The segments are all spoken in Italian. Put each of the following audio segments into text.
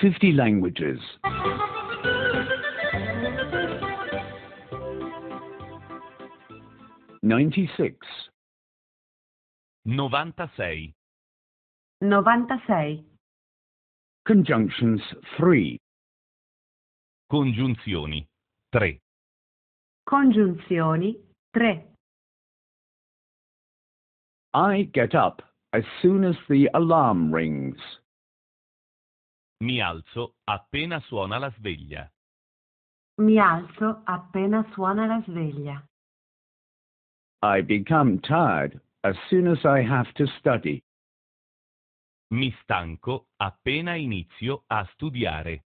50 languages. Ninety-six. Novantasei. Novantasei. Conjunctions three. Congiunzioni tre. Congiunzioni tre. I get up as soon as the alarm rings. Mi alzo appena suona la sveglia. Mi alzo appena suona la sveglia. I become tired as soon as I have to study. Mi stanco appena inizio a studiare.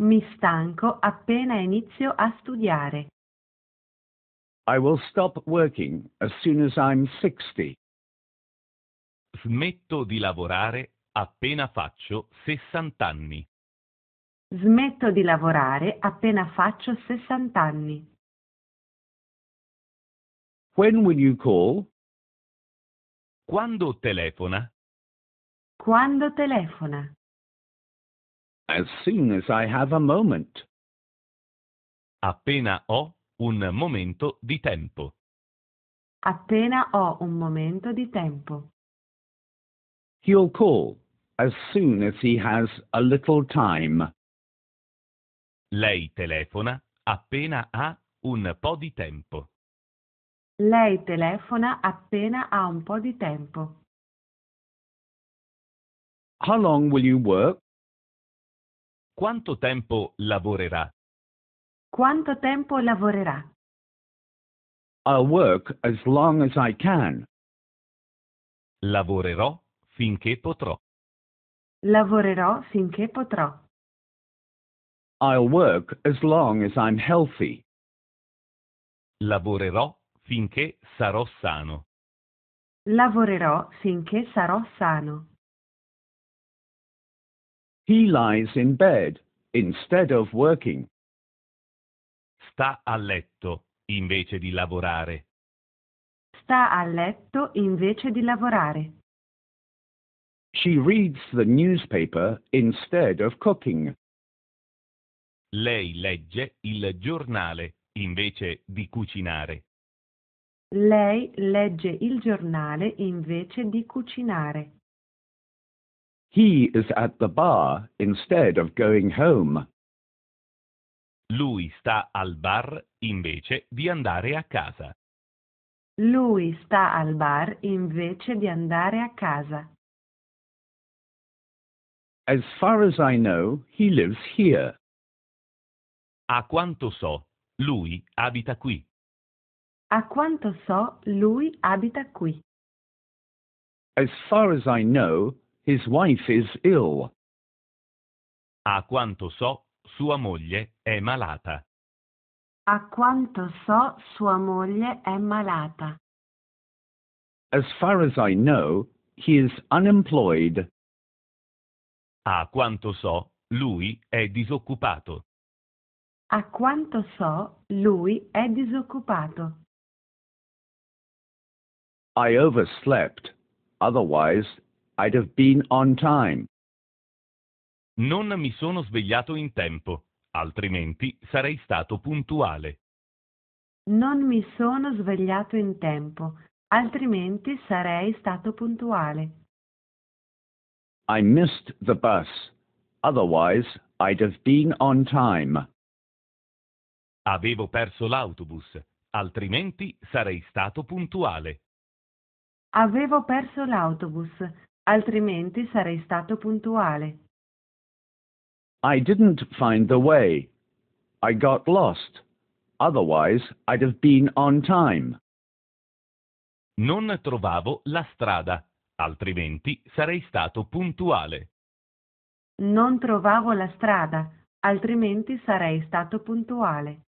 Mi stanco appena inizio a studiare. I will stop working as soon as I'm 60. Smetto di lavorare Appena faccio sessant'anni. Smetto di lavorare appena faccio sessant'anni. When will you call? Quando telefona? Quando telefona? As soon as I have a moment. Appena ho un momento di tempo. Appena ho un momento di tempo. He'll call as soon as he has a little time. Lei telefona appena ha un po' di tempo. Lei telefona appena ha un po' di tempo. How long will you work? Quanto tempo lavorerà? Quanto tempo lavorerà? I'll work as long as I can. Lavorerò finché potrò. Lavorerò finché potrò. I'll work as long as I'm healthy. Lavorerò finché sarò sano. Lavorerò finché sarò sano. He lies in bed instead of working. Sta a letto invece di lavorare. Sta a letto invece di lavorare. She reads the newspaper instead of cooking. Lei legge il giornale invece di cucinare. Lei legge il giornale invece di cucinare. He is at the bar instead of going home. Lui sta al bar invece di andare a casa. Lui sta al bar invece di andare a casa. As far as I know, he lives here. A quanto so, lui abita qui. A quanto so, lui abita qui. As far as I know, his wife is ill. A quanto so, sua moglie è malata. A quanto so, sua moglie è malata. As far as I know, he is unemployed. A quanto so, lui è disoccupato. A quanto so, lui è disoccupato. I overslept, otherwise I'd have been on time. Non mi sono svegliato in tempo, altrimenti sarei stato puntuale. Non mi sono svegliato in tempo, altrimenti sarei stato puntuale. I missed the bus. Otherwise, I'd have been on time. Avevo perso l'autobus, altrimenti sarei stato puntuale. Avevo perso l'autobus, altrimenti sarei stato puntuale. I didn't find the way. I got lost. Otherwise, I'd have been on time. Non trovavo la strada altrimenti sarei stato puntuale. Non trovavo la strada, altrimenti sarei stato puntuale.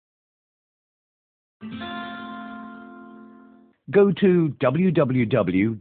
Go to www.